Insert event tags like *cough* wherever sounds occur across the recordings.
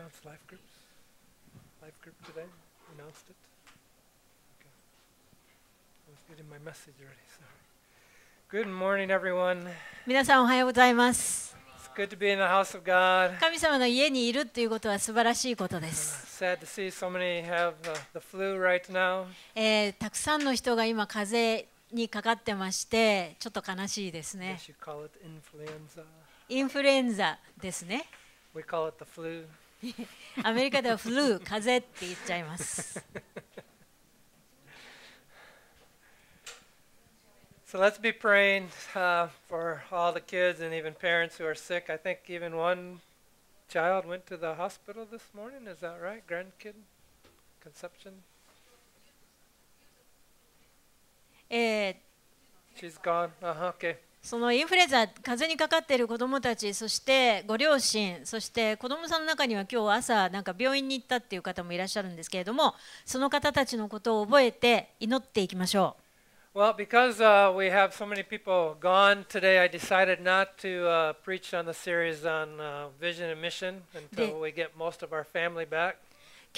announce life groups? Life group today? Announced it? Okay. I was getting my message already, sorry. Good morning, everyone. 皆さんおはようございます。It's good to be in the house of God. 神様の家にいるということは素晴らしいことです。Sad to see so many have the flu right now. えー、たくさんの人が今風邪にかかってまして、ちょっと悲しいですね。インフルエンザですね。We call it the flu. *laughs* *laughs* So let let's be praying uh, for all the kids and even parents who are sick. I think even one child went to the hospital this morning. Is that right? Grandkid conception? Eh, She's gone. Uh huh. Okay. そのインフルエンザ風邪にかかっている子どもたちそしてご両親そして子どもさんの中には今日朝なんか病院に行ったっていう方もいらっしゃるんですけれどもその方たちのことを覚えて祈っていきましょう。Well, because、uh, we have so many people gone today, I decided not to uh, preach on the series on uh, vision and mission until we get most of our family back.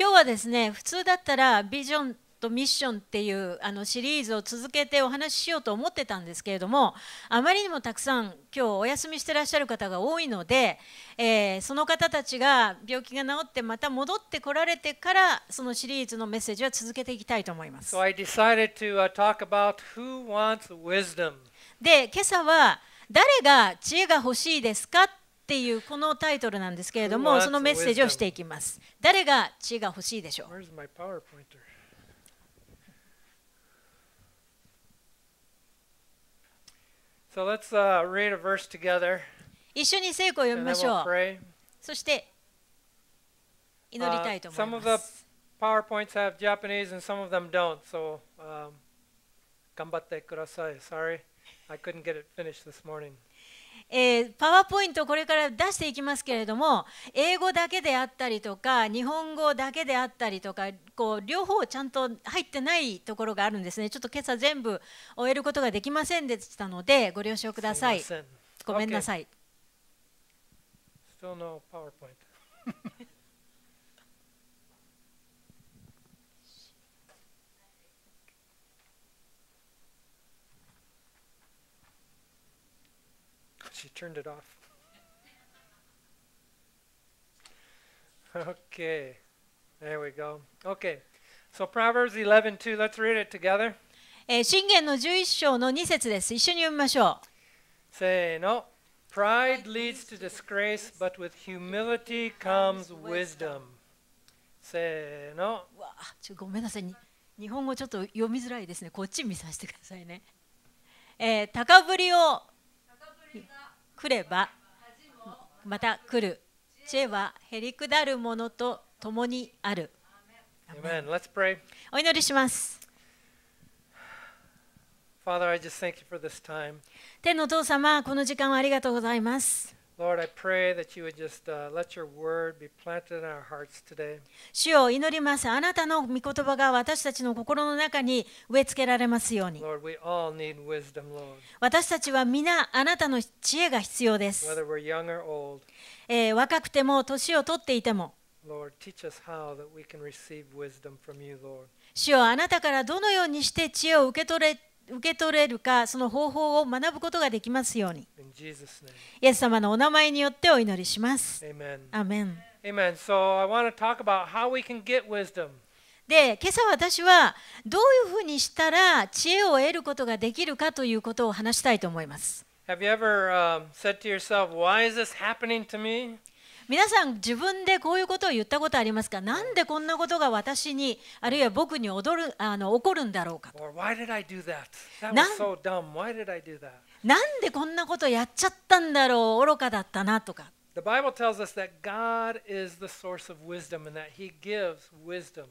今日はですね、普通だったらビジョンとミッション」っていうあのシリーズを続けてお話ししようと思ってたんですけれどもあまりにもたくさん今日お休みしてらっしゃる方が多いので、えー、その方たちが病気が治ってまた戻ってこられてからそのシリーズのメッセージは続けていきたいと思います。で今朝は誰が知恵が欲しいですかっていうこのタイトルなんですけれどもそのメッセージをしていきます。誰が知恵が欲しいでしょう So let's uh, read a verse together. pray. will そして祈りたいと思います uh some of the PowerPoints have Japanese and some of them don't, So, so、um, Sorry, I couldn't get it finished this morning. えー、パワーポイントをこれから出していきますけれども英語だけであったりとか日本語だけであったりとかこう両方ちゃんと入ってないところがあるんですねちょっと今朝全部終えることができませんでしたのでご了承くださいごめんなさい、okay. そのパワーポイント she turned it off. okay. There we go. Okay. So Proverbs 11:2, let's read it together. え信玄の11章の2節です。一緒に読みましょう。せーの。Pride leads to disgrace, but with humility comes wisdom. せーの。わあ、ちょごめんなさい。日本語ちょっと読みづらいですね。こっち見させてくださいね。えー、高ぶりを。高ぶりが来ればまた来る知恵はへりくだるものと共にある Amen. Let's pray. お祈りします Father, I just thank you for this time. 天のお父様この時間をありがとうございます Lord, I pray that you would just uh, let your word be planted in our hearts today. Lord, we all need wisdom, Lord. Whether we're young or old, Lord, teach us how that we can receive wisdom from you, Lord. 主よあなたからどのようにして知恵を受け取れ受け取れるかその方法を学ぶことができますように。イエス様のお名前によってお祈りします。アメン。Amen. So I want to talk about how we can get wisdom. で、今朝私はどういうふうにしたら知恵を得ることができるかということを話したいと思います。Have you ever、um, said to yourself, why is this happening to me? 皆さん自分でこういうことを言ったことありますかなんでこんなことが私にあるいは僕に踊るあの起こるんだろうかなんでこんなことやっちゃったんだろう愚かだったなとか The Bible tells us that God is the source of wisdom and that He gives wisdom.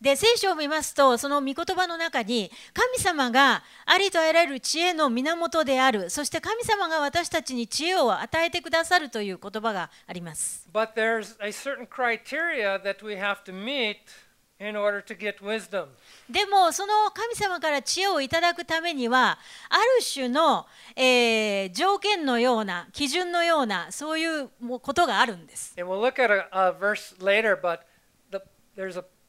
で聖書を見ますとその御言葉の中に神様がありとあらゆる知恵の源であるそして神様が私たちに知恵を与えてくださるという言葉があります。But there's a certain criteria that we have to meet In order to get wisdom. でもその神様から知恵をいただくためにはある種の、えー、条件のような基準のようなそういうことがあるんです。And we'll look at a, a verse later, but the, there's a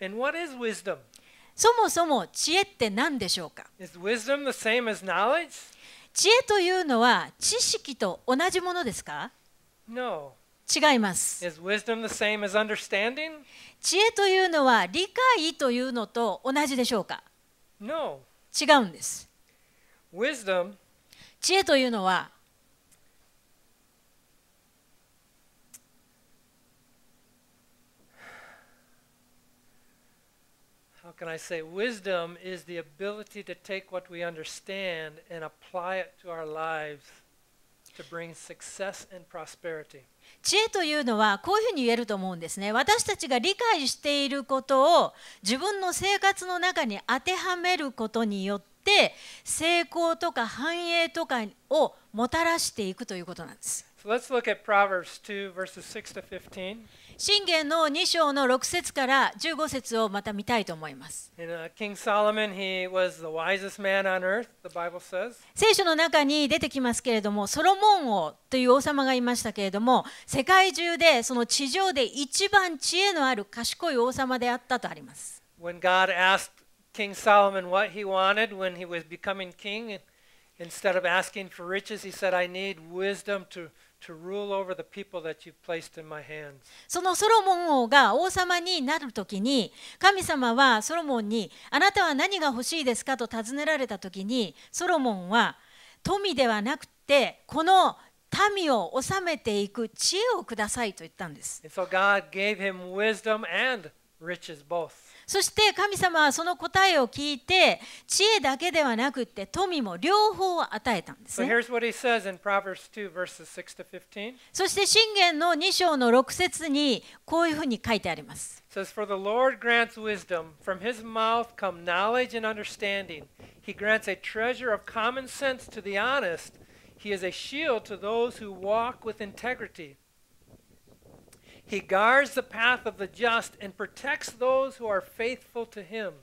And what is wisdom? そもそも知恵って何でしょうか Is wisdom the same as knowledge? 知恵というのは知識と同じものですか No. 違います。Is wisdom the same as understanding? 知恵というのは理解というのと同じでしょうか No. 違うんです。Wisdom 知恵というのは can I say, wisdom is the ability to take what we understand and apply it to our lives to bring success and prosperity. 知恵というのはこういうふうに言えると思うんですね。私たちが理解していることを自分の生活の中に当てはめることによって成功とか繁栄とかをもたらしていくということなんです。So let's look at Proverbs 2 verses 6 to 15. 信玄の2章の6節から15節をまた見たいと思います。King Solomon, he was the wisest man on earth, the Bible says. 聖書の中に出てきますけれども、ソロモン王という王様がいましたけれども、世界中でその地上で一番知恵のある賢い王様であったとあります。When God asked King Solomon what he wanted when he was becoming king, instead of asking for riches, he said, I need wisdom to そのソロモン王が王様になるときに神様はソロモンにあなたは何が欲しいですかと尋ねられたときにソロモンは富ではなくてこの民を治めていく知恵をくださいと言ったんです。そして神様はその答えを聞いて、知恵だけではなくて富も両方を与えたんです、ね。そして信玄の2章の6節にこういうふうに書いてあります。He guards the path of the just and protects those who are faithful to him.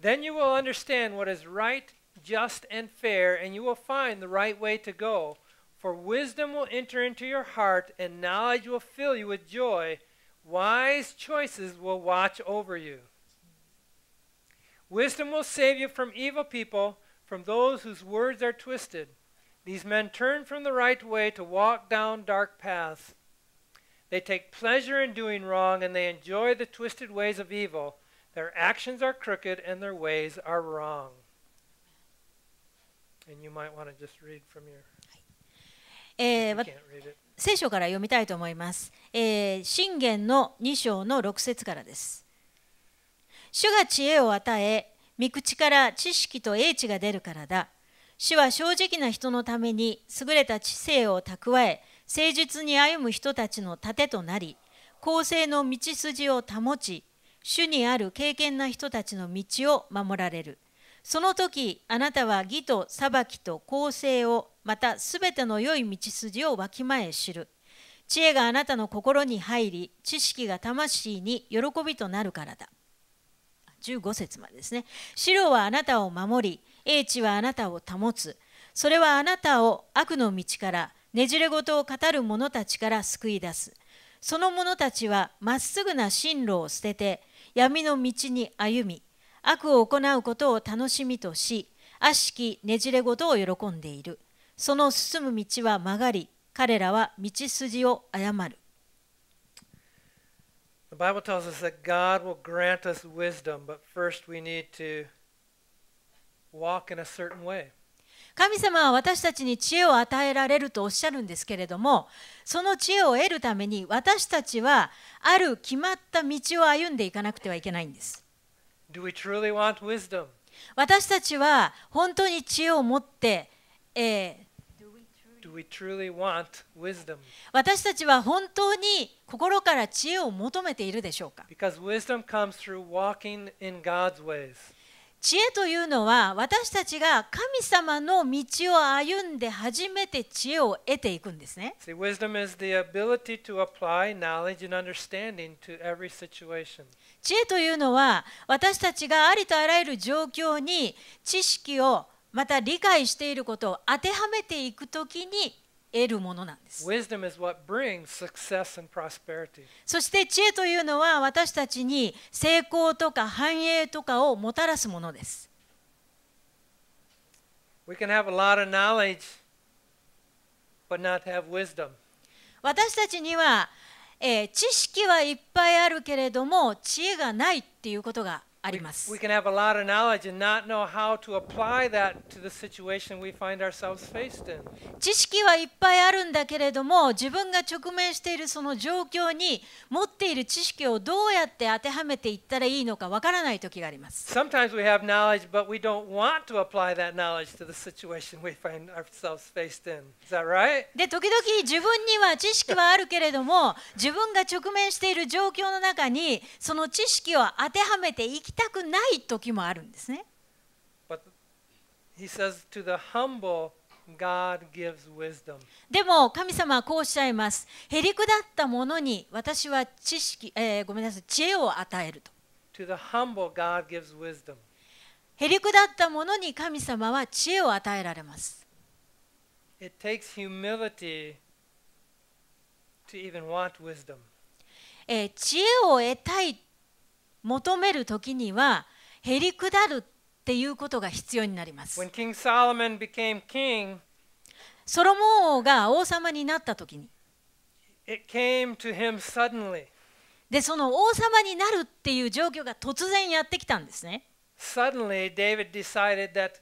Then you will understand what is right, just, and fair, and you will find the right way to go. For wisdom will enter into your heart, and knowledge will fill you with joy. Wise choices will watch over you. Wisdom will save you from evil people, from those whose words are twisted. These men turn from the right way to walk down dark paths. They take pleasure in doing wrong and they enjoy the twisted ways of evil. Their actions are crooked and their ways are wrong. And you might want to just read from your. えー、聖書から読みたいと思います。えー、信玄の2章の6節からです。主が知恵を与え、御口から知識と英知が出るからだ。主は正直な人のために優れた知性を蓄え、誠実に歩む人たちの盾となり、公正の道筋を保ち、主にある敬虔な人たちの道を守られる。その時、あなたは義と裁きと公正を、またすべての良い道筋をわきまえ知る。知恵があなたの心に入り、知識が魂に喜びとなるからだ。15節までですね。白はあなたを守り、英知はあなたを保つ。それはあなたを悪の道から、ねじれ事を語る者たちから救い出す。その者たちはまっすぐな進路を捨てて、闇の道に歩み、悪を行うことを楽しみとし、悪しきねじれ事を喜んでいる。その進む道は曲がり、彼らは道筋を誤る。The Bible tells us that God will grant us wisdom, but first we need to walk in a certain way. 神様は私たちに知恵を与えられるとおっしゃるんですけれどもその知恵を得るために私たちはある決まった道を歩んでいかなくてはいけないんです。私たちは本当に知恵を持って、えー、私たちは本当に心から知恵を求めているでしょうか知恵というのは私たちが神様の道を歩んで初めて知恵を得ていくんですね。See, t o t o 知恵というのは私たちがありとあらゆる状況に知識をまた理解していることを当てはめていくときに得るものなんです。そして知恵というのは私たちに成功とか繁栄とかをもたらすものです。私たちには、えー、知識はいっぱいあるけれども知恵がないっていうことがあります。We can have a lot of knowledge and not know how to apply that to the situation we find ourselves faced in. 知識はいっぱいあるんだけれども、自分が直面しているその状況に持っている知識をどうやって当てはめていったらいいのかわからない時があります。Sometimes we have knowledge, but we don't want to apply that knowledge to the situation we find ourselves faced in. Is that right? で、時々自分には知識はあるけれども、自分が直面している状況の中にその知識を当てはめて生ききたくない時もあるんですね。でも神様はこうおっしゃいます。へりくだったものに私は知識、えー、ごめんなさい、知恵を与えると。へりくだったものに神様は知恵を与えられます。It takes humility to even want wisdom. 知恵を得たい求める時にはへりくだるっていうことが必要になります。When King Solomon became king, ソロモン王が王様になった時に it came to him suddenly. でその王様になるっていう状況が突然やってきたんですね。Suddenly, David decided that,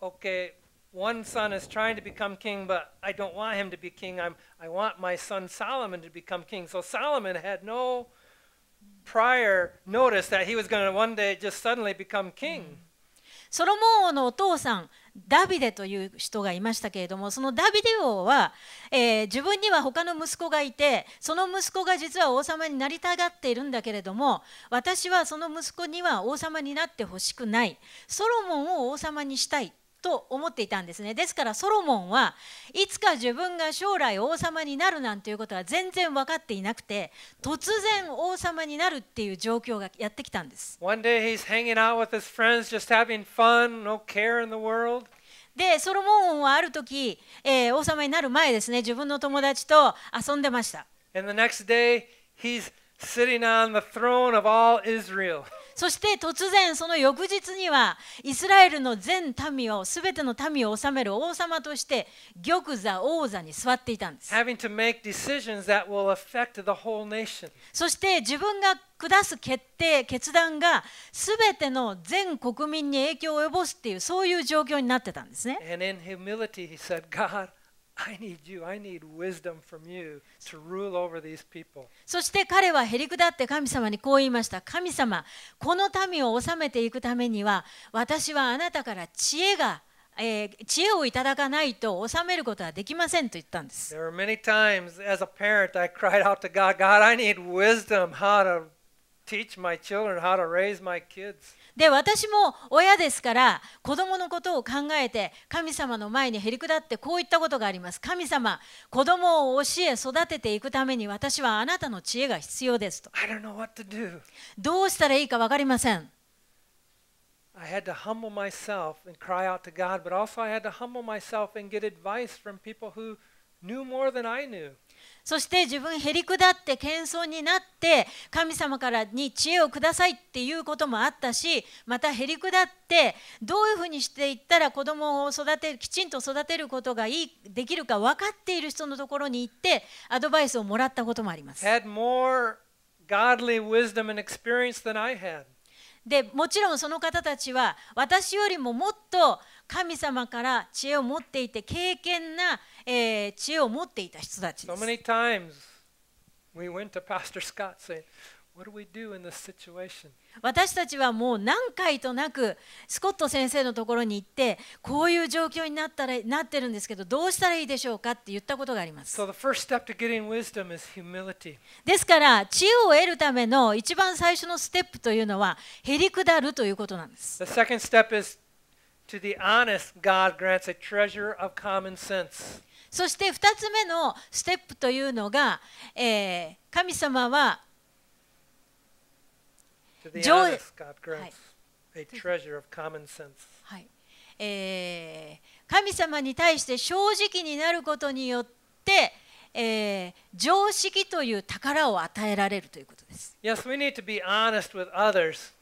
okay, one son is trying to become king, but I don't want him to be king. I'm, I want my son Solomon to become king. So Solomon had no prior notice that he was going to one day just suddenly become king. ソロモン王のお父さんダビデという人がいましたけれどもそのダビデ王は、えー、自分には他の息子がいてその息子が実は王様になりたがっているんだけれども私はその息子には王様になってほしくないソロモンを王様にしたいと思っていたんですねですからソロモンはいつか自分が将来王様になるなんていうことは全然分かっていなくて突然王様になるっていう状況がやってきたんです。One day he's hanging out with his friends, just having fun, no care in the world. でソロモンはある時、えー、王様になる前ですね自分の友達と遊んでました。And the next day he's sitting on the throne of all Israel. そして突然その翌日にはイスラエルの全民を全ての民を治める王様として玉座王座に座っていたんです。そして自分が下す決定決断が全ての全国民に影響を及ぼすっていうそういう状況になってたんですね。I need you. I need wisdom from you to rule over these people. そして彼はへりくだって神様にこう言いました。神様、この民を治めていくためには、私はあなたから知恵が、えー、知恵をいただかないと治めることはできませんと言ったんです。There were many times as a parent I cried out to God, God, I need wisdom how to teach my children, how to raise my kids. で私も親ですから子供のことを考えて神様の前にへりくだってこういったことがあります神様子供を教え育てていくために私はあなたの知恵が必要ですとどうしたらいいか分かりません I had to humble myself and cry out to God, but also I had to humble myself and get advice from people who knew more than I knew. そして自分へりくだって謙遜になって神様からに知恵をくださいっていうこともあったしまたへりくだってどういうふうにしていったら子供を育てるきちんと育てることがいいできるか分かっている人のところに行ってアドバイスをもらったこともあります。Had more godly wisdom and experience than I had. でもちろんその方たちは私よりももっと神様から知恵を持っていて経験な、えー、知恵を持っていた人たちです。So 私たちはもう何回となくスコット先生のところに行ってこういう状況になったらなってるんですけどどうしたらいいでしょうかって言ったことがあります。ですから知恵を得るための一番最初のステップというのはへりくだるということなんです。To the honest, God grants a treasure of common sense. そして2つ目のステップというのが、えー、神様は上位、はいはいえー、神様に対して正直になることによって、えー、常識という宝を与えられるということです。Yes, we need to be honest with others.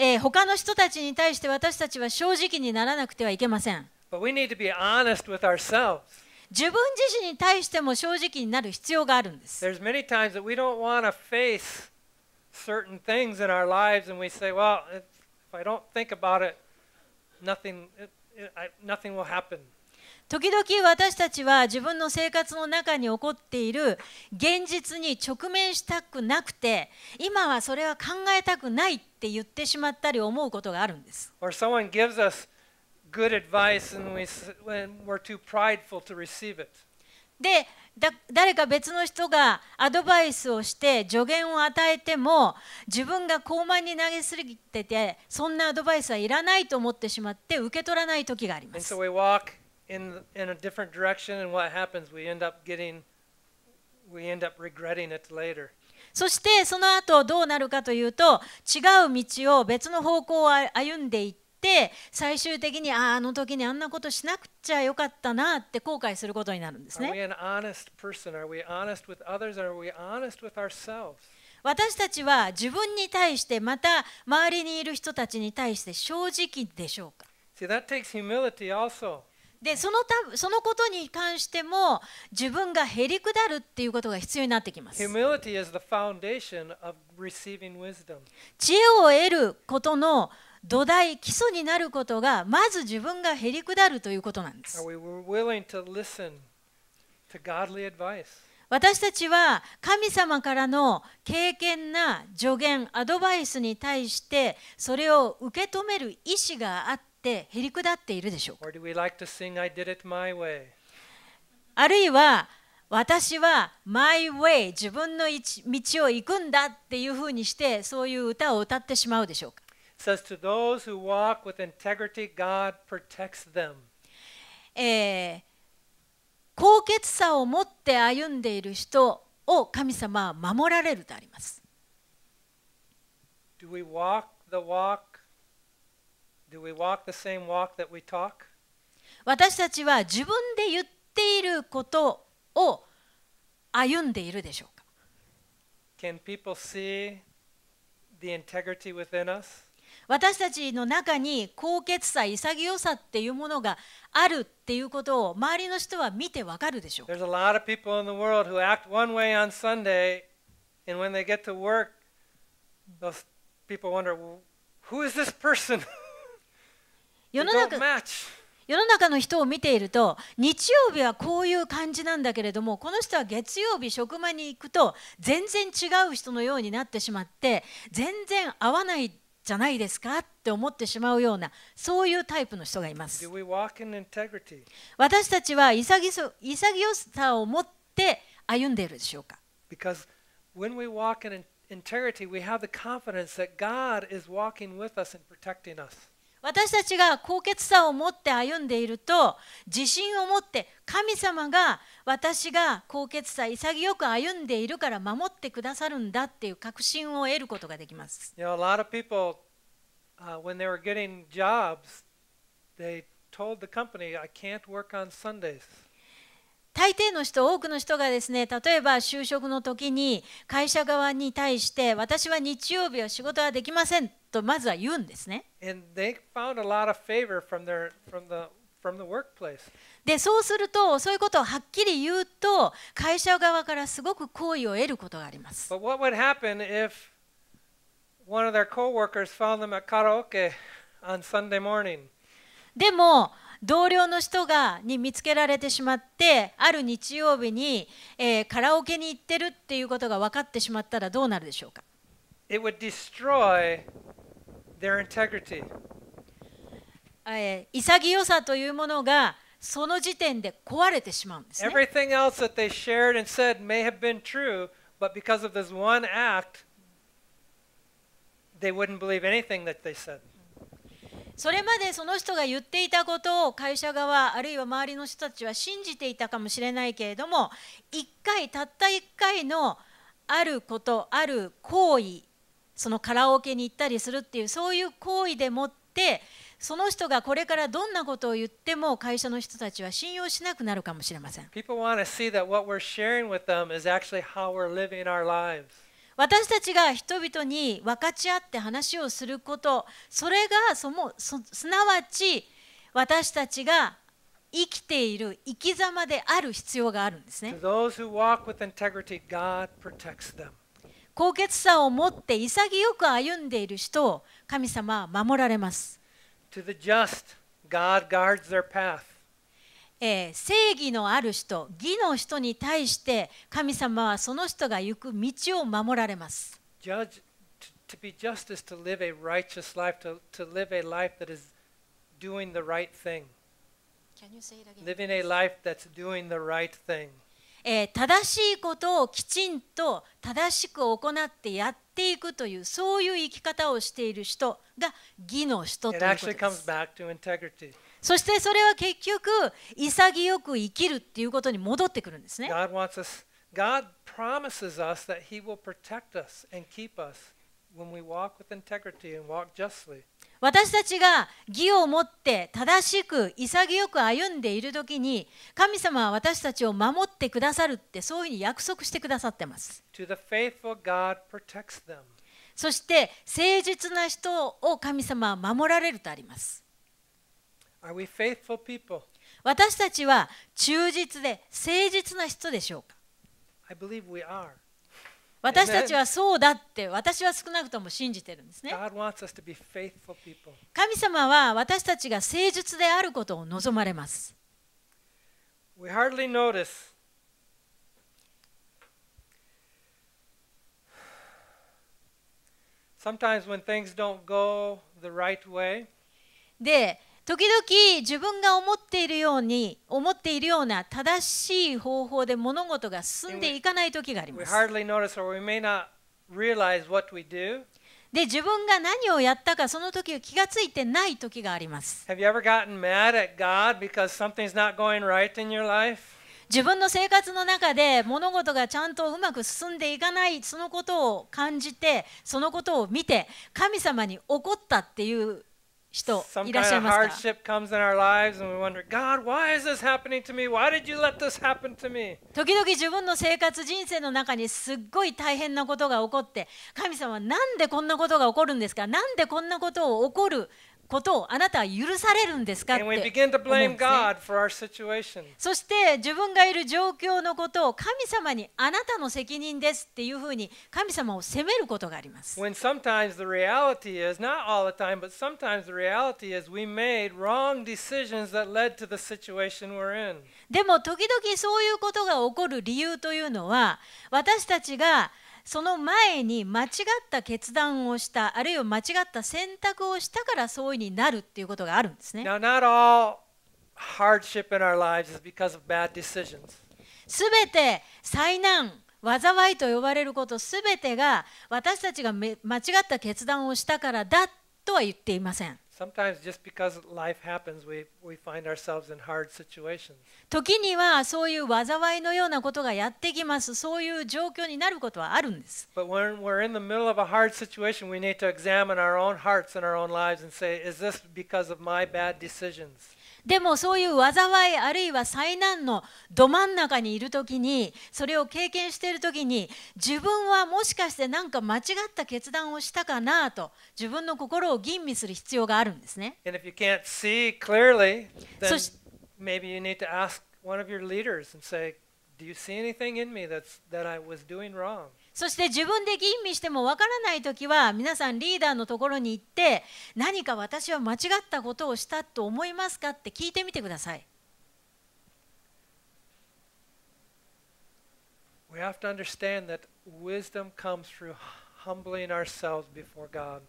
えー、他の人たちに対して私たちは正直にならなくてはいけません。But we need to be honest with ourselves. 自分自身に対しても正直になる必要があるんです。There's many times that we don't want to face certain things in our lives and we say, well, if, if I don't think about it, nothing, it, it, I, nothing will happen. 時々私たちは自分の生活の中に起こっている現実に直面したくなくて今はそれは考えたくないって言ってしまったり思うことがあるんです。Or someone gives us good advice and we, when we're too prideful to receive it. でだ誰か別の人がアドバイスをして助言を与えても自分が高慢に投げすぎててそんなアドバイスはいらないと思ってしまって受け取らない時があります。そしてその後どうなるかというと違う道を別の方向を歩んでいってって最終的にああの時にあんなことしなくちゃよかったなって後悔することになるんですね。私たちは自分に対してまた周りにいる人たちに対して正直でしょうか See, でそのたそのことに関しても自分がへりくだるっていうことが必要になってきます。知恵を得ることの土台基礎になることがまず自分がへりくだるということなんです。私たちは神様からの経験な助言、アドバイスに対してそれを受け止める意思があってへりくだっているでしょうかあるいは私は My Way 自分の道を行くんだっていうふうにしてそういう歌を歌ってしまうでしょうか says to those who walk with integrity, God protects them. えー、高潔さを持って歩んでいる人を神様は守られるとあります。Do we walk the walk? Do we walk the same walk that we talk? 私たちは自分で言っていることを歩んでいるでしょうか Can people see the integrity within us? 私たちの中に高潔さ潔さっていうものがあるっていうことを周りの人は見てわかるでしょう。*laughs* 世の中世の中の人を見ていると日曜日はこういう感じなんだけれどもこの人は月曜日職場に行くと全然違う人のようになってしまって全然合わないじゃないですかって思ってしまうようなそういうタイプの人がいます。私たちは潔さを持って歩んでいるでしょうか integrity, we have the confidence that God is walking with us and protecting us. 私たちが高潔さを持って歩んでいると自信を持って神様が私が高潔さ潔く歩んでいるから守ってくださるんだっていう確信を得ることができます。You know, a lot of people, uh, when they were getting jobs, they told the company, I can't work on Sundays. 大抵の人多くの人がですね例えば就職の時に会社側に対して私は日曜日は仕事はできませんとまずは言うんですね。でそうするとそういうことをはっきり言うと会社側からすごく好意を得ることがあります。でも同僚の人がに見つけられてしまってある日曜日に、えー、カラオケに行ってるっていうことが分かってしまったらどうなるでしょうか It would destroy their integrity. 潔さというものがその時点で壊れてしまうんです、ね。Everything else that they shared and said may have been true, but because of this one act, they wouldn't believe anything that they said. それまでその人が言っていたことを会社側あるいは周りの人たちは信じていたかもしれないけれども一回たった一回のあることある行為そのカラオケに行ったりするっていうそういう行為でもってその人がこれからどんなことを言っても会社の人たちは信用しなくなるかもしれません。People want to see that what we're sharing with them is actually how we're living our lives. 私たちが人々に分かち合って話をすることそれがそもすなわち私たちが生きている生き様である必要があるんですね。高潔さを持って潔く歩んでいる人を神様は守られます。To the just, God guards their path. 正義のある人、義の人に対して神様はその人が行く道を守られます。正しいことをきちんと正しく行ってやっていくというそういう生き方をしている人が義の人というこです。そしてそれは結局、潔く生きるっていうことに戻ってくるんですね。私たちが義を持って正しく潔く歩んでいるときに神様は私たちを守ってくださるってそういうふうに約束してくださってます。そして誠実な人を神様は守られるとあります。私たちは忠実で誠実な人でしょうか私たちはそうだって私は少なくとも信じてるんですね。神様は私たちが誠実であることを望まれます。で、時々自分が思っているように思っているような正しい方法で物事が進んでいかない時があります。で自分が何をやったかその時気がついてない時があります。自分の生活の中で物事がちゃんとうまく進んでいかないそのことを感じてそのことを見て神様に怒ったっていう人いらっしゃいますか wonder, God, 時々自分の生活人生の中にすっごい大変なことが起こって神様なんでこんなことが起こるんですかなんでこんなことを起こることをあなたは許されるんですかって思うんですね。そして自分がいる状況のことを神様にあなたの責任ですっていうふうに神様を責めることがあります。When sometimes the reality is, not all the time, but sometimes the reality is we made wrong decisions that led to the situation we're in. でも時々そういうことが起こる理由というのは私たちがその前に間違った決断をしたあるいは間違った選択をしたからそういうになるっていうことがあるんですね。Now, not all hardship in our lives is because of bad decisions. すべて災難、災いと呼ばれることすべてが私たちが間違った決断をしたからだとは言っていません。Sometimes just because life happens, we, we find ourselves in hard situations. 時にはそういう災いのようなことがやってきます。そういう状況になることはあるんです。But when we're in the middle of a hard situation, we need to examine our own hearts and our own lives and say, is this because of my bad decisions? でもそういう災いあるいは災難のど真ん中にいるときにそれを経験しているときに自分はもしかして何か間違った決断をしたかなと自分の心を吟味する必要があるんですね。そして。そして自分で吟味してもわからない時は皆さんリーダーのところに行って何か私は間違ったことをしたと思いますかって聞いてみてください。We have to understand that wisdom comes through humbling ourselves before God.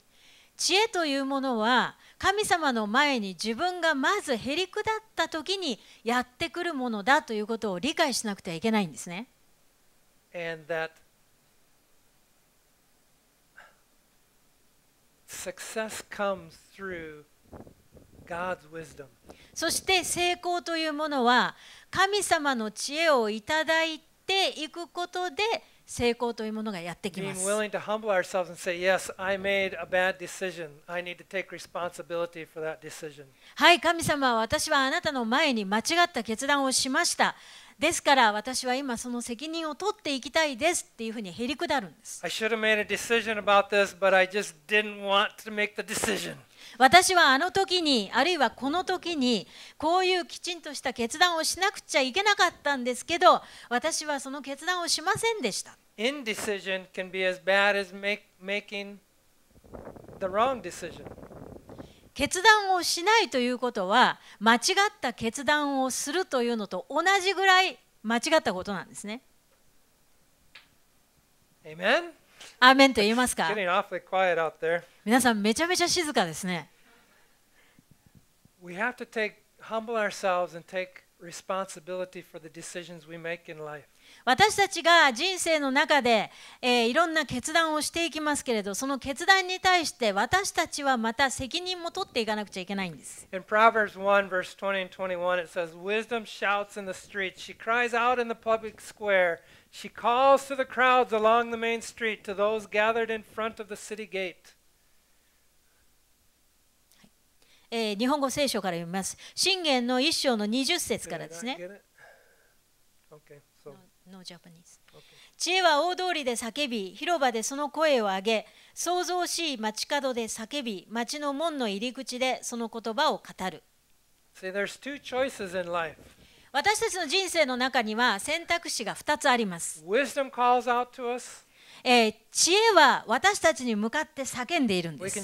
知恵というものは神様の前に自分がまずへりくだった時にやってくるものだということを理解しなくてはいけないんですね。And that そして成功というものは神様の知恵をいただいていくことで成功というものがやってきます。はい、神様、私はあなたの前に間違った決断をしました。ですから私は今その責任を取っていきたいですっていうふうにへりくだるんです。私はあの時に、あるいはこの時に、こういうきちんとした決断をしなくちゃいけなかったんですけど、私はその決断をしませんでした。決断をしないということは間違った決断をするというのと同じぐらい間違ったことなんですね。Amen? アーメンと言いますか皆さんめちゃめちゃ静かですね。We have to take, humble ourselves and take responsibility for the decisions we make in life. 私たちが人生の中で、えー、いろんな決断をしていきますけれどその決断に対して私たちはまた責任も取っていかなくちゃいけないんです。In Proverbs 1 verse 20 and 21 it says, Wisdom shouts in the street, she cries out in the public square, she calls to the crowds along the main street, to those gathered in front of the city gate. えー、日本語聖書から読みます。信玄の一章の20節からですね。Okay. no Japanese. Okay. 知恵は大通りで叫び、広場でその声を上げ、創造しい街角で叫び、街の門の入り口でその言葉を語る。See, there's two choices in life. 私たちの人生の中には選択肢が2つあります。Wisdom calls out to us. えー、知恵は私たちに向かって叫んでいるんです。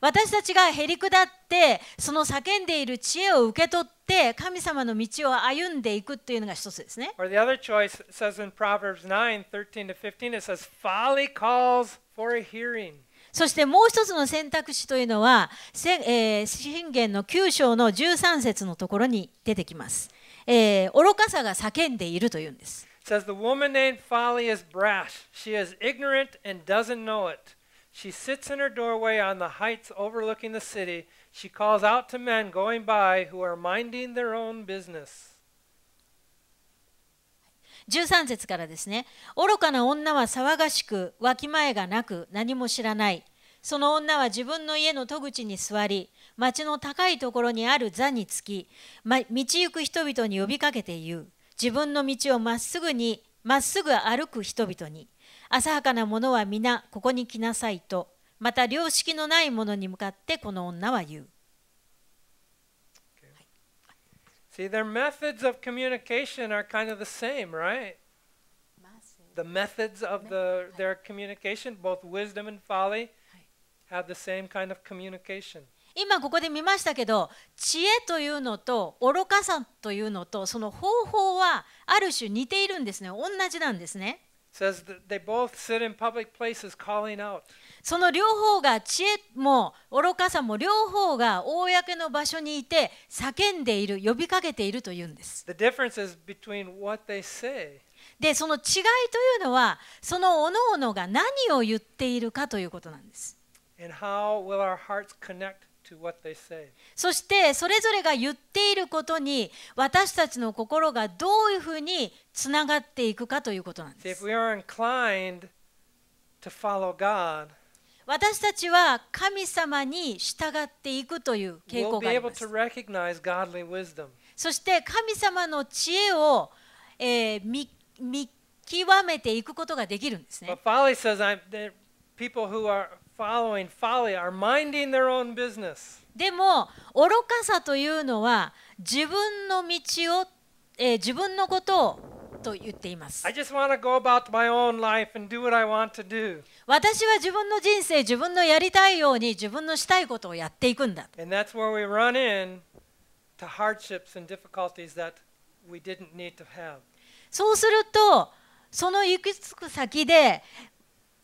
私たちがへりくだって、その叫んでいる知恵を受け取って、神様の道を歩んでいくというのが一つですね。Or the other choice says in Proverbs 9 13 15, it says, Folly calls for a hearing. そしてもう一つの選択肢というのは、えー、信玄の9章の13節のところに出てきます。えー、愚かさが叫んでいるというんです。says the woman named Folly is brash. She is ignorant and doesn't know it. She sits in her doorway on the heights overlooking the city. She calls out to men going by who are minding their own business. 13節からですね、愚かな女は騒がしく、わきまえがなく、何も知らない。その女は自分の家の戸口に座り、町の高いところにある座につき、ま、道行く人々に呼びかけて言う自分の道をまっすぐにまっすぐ歩く人々に浅はかな者は皆ここに来なさいとまた良識のない者に向かってこの女は言う。See, their methods of communication are kind of the same, right? The methods of the, their communication, both wisdom and folly, have the same kind of communication. 今ここで見ましたけど知恵というのと愚かさというのとその方法はある種似ているんですね同じなんですね。その両方が知恵も愚かさも両方が公の場所にいて叫んでいる呼びかけているというんです。でその違いというのはその各々が何を言っているかということなんです。And how will our hearts connect そしてそれぞれが言っていることに私たちの心がどういうふうにつながっていくかということなんです。私たちは神様に従っていくという傾向があります。そして神様の知恵を、えー、見見極めていくことができるんですね。following folly are minding their own business. でも愚かさというのは自分の道を、えー、自分のことをと言っています。I just want to go about my own life and do what I want to do. 私は自分の人生、自分のやりたいように自分のしたいことをやっていくんだ。And that's where we run in to hardships and difficulties that we didn't need to have. そうすると、その行き着く先で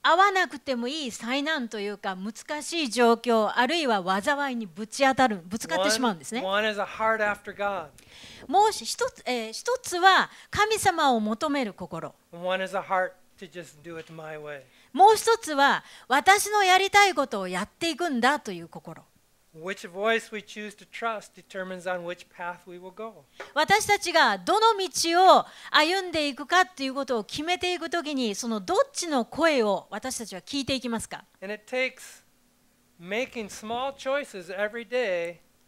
合わなくてもいい災難というか難しい状況あるいは災いにぶち当たるぶつかってしまうんですね。もう一つ,、えー、一つは神様を求める心。もう一つは私のやりたいことをやっていくんだという心。Which voice we choose to trust determines on which path we will go. 私たちがどの道を歩んでいくかということを決めていくときに、そのどっちの声を私たちは聞いていきますか And it takes making small choices every day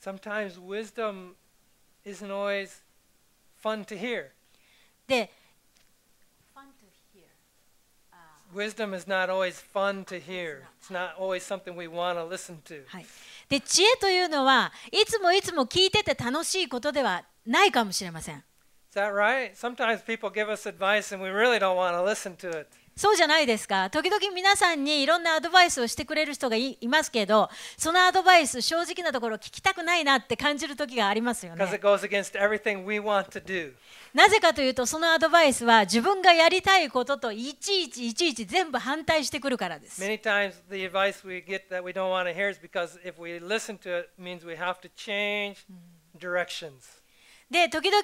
Sometimes wisdom isn't always fun to hear. で、fun to hear. Uh, wisdom is not always fun to hear. It's not always something we want to listen to. はい。で、知恵というのはいつもいつも聞いてて楽しいことではないかもしれません。Is that right? Sometimes people give us advice and we really don't want to listen to it. そうじゃないですか時々皆さんにいろんなアドバイスをしてくれる人がいますけどそのアドバイス正直なところ聞きたくないなって感じる時がありますよねなぜかというとそのアドバイスは自分がやりたいことといちいちいちいち全部反対してくるからですで時々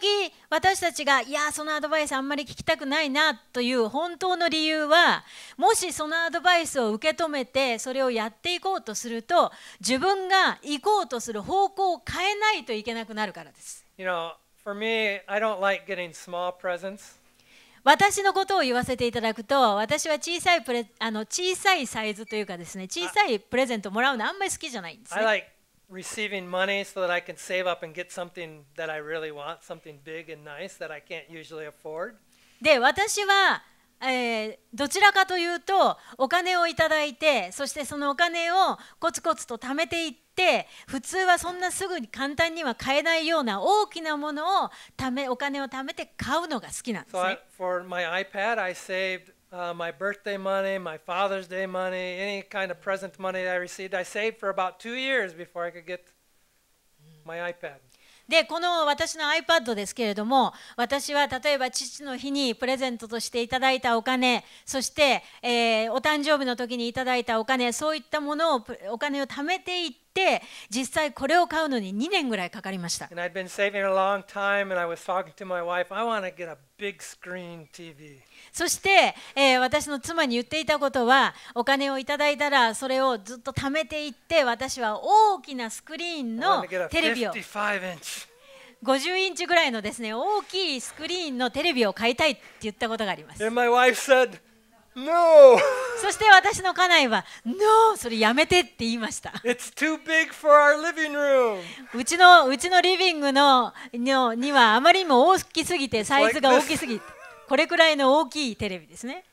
私たちがいやそのアドバイスあんまり聞きたくないなという本当の理由はもしそのアドバイスを受け止めてそれをやっていこうとすると自分が行こうとする方向を変えないといけなくなるからです。You know, for me, I don't like getting small presents. 私のことを言わせていただくと私は小さいプレあの小さいサイズというかですね小さいプレゼントもらうのあんまり好きじゃないんです、ね。I like receiving money so that I can save up and get something that I really want, something big and nice that I can't usually afford. で、私は、えー、どちらかというと、お金をいただいて、そしてそのお金をコツコツと貯めていって、普通はそんなすぐに簡単には買えないような大きなものをためお金を貯めて買うのが好きなんですね。So、I, for my iPad, I saved u my birthday money, my Father's Day money, any kind of present money I received. I saved for about two years before I could get my iPad. でこの私の iPad ですけれども私は例えば父の日にプレゼントとしていただいたお金そして、えー、お誕生日の時にいただいたお金そういったものをお金を貯めていってって実際これを買うのに2年ぐらいかかりました。そして、えー、私の妻に言っていたことはお金をいただいたらそれをずっと貯めていって私は大きなスクリーンのテレビを。50インチぐらいのですね大きいスクリーンのテレビを買いたいって言ったことがあります。No! そして私の家内は、No! それやめてって言いました。It's too big for our living room! うちのうちのリビングののにはあまりにも大きすぎて、サイズが大きすぎて、これくらいの大きいテレビですね。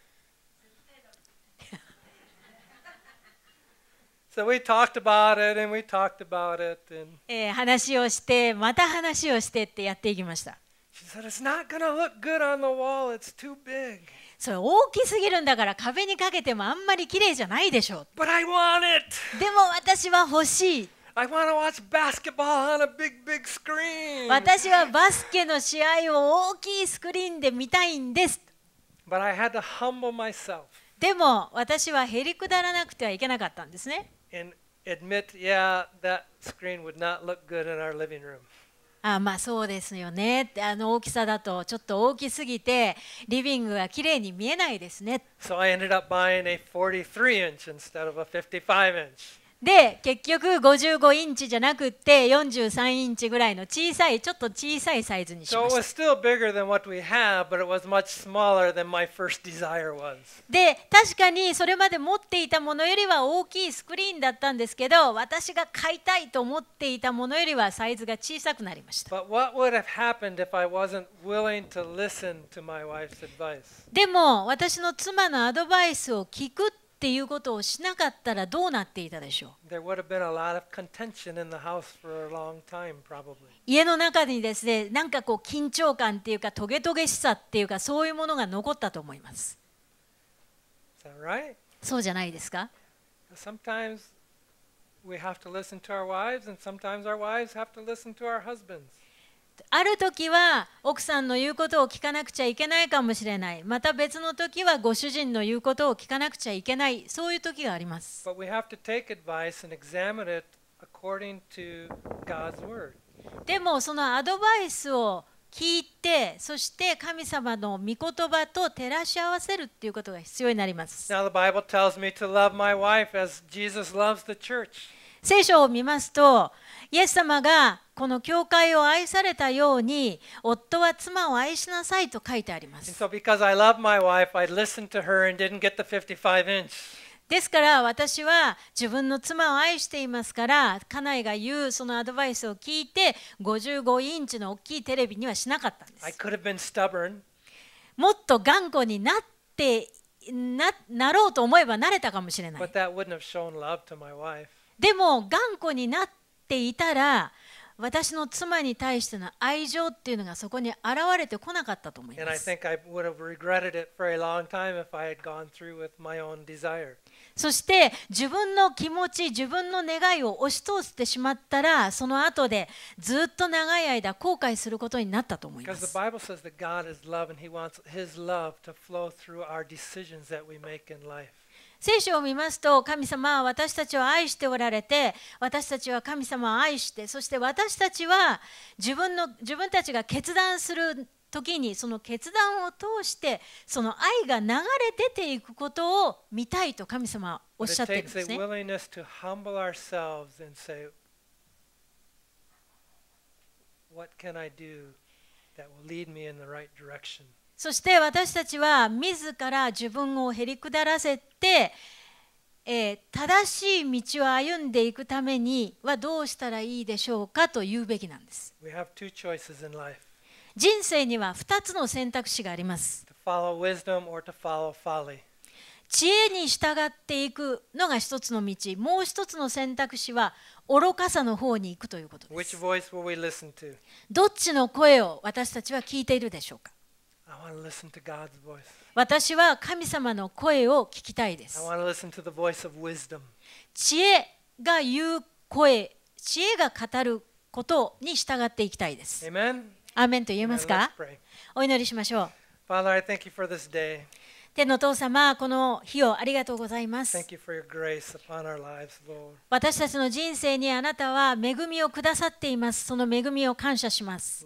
So we talked about it and we talked about it. And えー、話をして、また話をしてってやっていきました。She said, It's not gonna look good on the wall, it's too big. それ大きすぎるんだから壁にかけてもあんまり綺麗じゃないでしょう。But I want it. でも私は欲しい。I want to watch basketball on a big, big screen. 私はバスケの試合を大きいスクリーンで見たいんです。But I had to humble myself. でも私はへりくだらなくてはいけなかったんですね。And admit, yeah, that screen would not look good in our living room. あまあそうですよねあの大きさだとちょっと大きすぎてリビングがきれいに見えないですね。So I ended up buying a 43 inch instead of a 55 inch. で結局55インチじゃなくて43インチぐらいの小さいちょっと小さいサイズにしました。で確かにそれまで持っていたものよりは大きいスクリーンだったんですけど私が買いたいと思っていたものよりはサイズが小さくなりました。でも私の妻のアドバイスを聞くっていうことをしなかったらどうなっていたでしょう家の中にですね、なんかこう緊張感っていうか、トゲトゲしさっていうか、そういうものが残ったと思います。Right? そうじゃないですか Sometimes we have to listen to our wives, and sometimes our wives have to listen to our husbands. ある時は奥さんの言うことを聞かなくちゃいけないかもしれないまた別の時はご主人の言うことを聞かなくちゃいけないそういう時があります。でもそのアドバイスを聞いてそして神様の御言葉と照らし合わせるっていうことが必要になります。Now the Bible tells me to love my wife as Jesus loves the church. 聖書を見ますとイエス様がこの教会を愛されたように夫は妻を愛しなさいと書いてあります。So、wife, ですから私は自分の妻を愛していますから家内が言うそのアドバイスを聞いて55インチの大きいテレビにはしなかったんです。もっと頑固になってななろうと思えばなれたかもしれない。でも頑固になってていたら私の妻に対しての愛情っていうのがそこに現れてこなかったと思います。そして自分の気持ち、自分の願いを押し通してしまったら、その後でずっと長い間後悔することになったと思います。聖書を見ますと神様は私たちを愛しておられて私たちは神様を愛してそして私たちは自分の自分たちが決断する時にその決断を通してその愛が流れ出ていくことを見たいと神様はおっしゃってるんですね。What can I do that will lead me in the right direction? そして私たちは自ら自分をへりくだらせて、えー、正しい道を歩んでいくためにはどうしたらいいでしょうかと言うべきなんです。人生には2つの選択肢があります。知恵に従っていくのが一つの道、もう一つの選択肢は愚かさの方に行くということです。どっちの声を私たちは聞いているでしょうか私は神様の声を聞きたいです。知恵が言う声、知恵が語ることに従っていきたいです。アーメンと言えますかお祈りしましょう。Father, 天のお父様、この日をありがとうございます。私たちの人生にあなたは恵みをくださっています。その恵みを感謝します。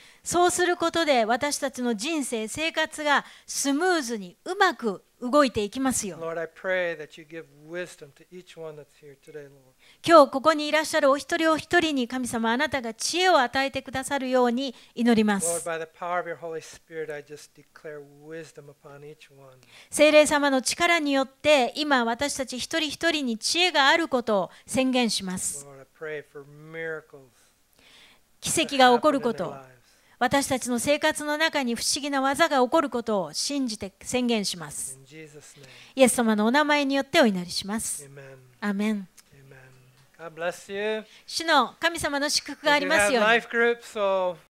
そうすることで私たちの人生、生活がスムーズにうまく動いていきますよ。今日ここにいらっしゃるお一人お一人に神様あなたが知恵を与えてくださるように祈ります。聖霊様の力によって今私たち一人一人に知恵があることを宣言します。奇跡が起こること。私たちの生活の中に不思議な技が起こることを信じて宣言します。イエス様のお名前によってお祈りします。アメン。主の神様の祝福がありますように。